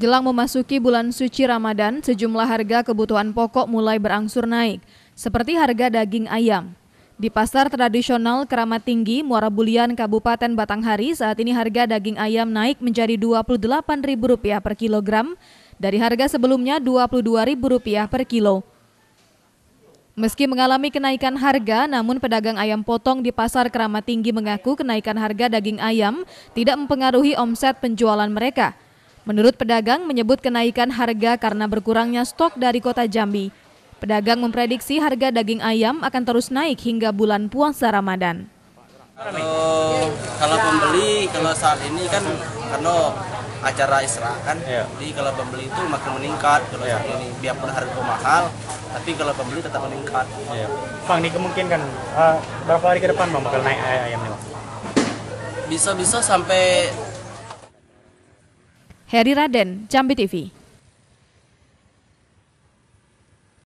Jelang memasuki bulan suci Ramadan, sejumlah harga kebutuhan pokok mulai berangsur naik, seperti harga daging ayam. Di pasar tradisional Keramat Tinggi, Muara Bulian, Kabupaten Batanghari, saat ini harga daging ayam naik menjadi Rp28.000 per kilogram dari harga sebelumnya Rp22.000 per kilo. Meski mengalami kenaikan harga, namun pedagang ayam potong di pasar Keramat Tinggi mengaku kenaikan harga daging ayam tidak mempengaruhi omset penjualan mereka – Menurut pedagang menyebut kenaikan harga karena berkurangnya stok dari kota Jambi. Pedagang memprediksi harga daging ayam akan terus naik hingga bulan puasa Ramadan. Kalau, eh, kalau pembeli kalau saat ini kan karena acara Isra kan, yeah. jadi kalau pembeli itu makin meningkat kalau yeah. saat ini biarpun harga mahal, tapi kalau pembeli tetap meningkat. Yeah. Bang, ini kemungkinan uh, berapa hari ke depan bang bakal naik eh, ayamnya? Bisa-bisa sampai Heri Raden, Jambi TV.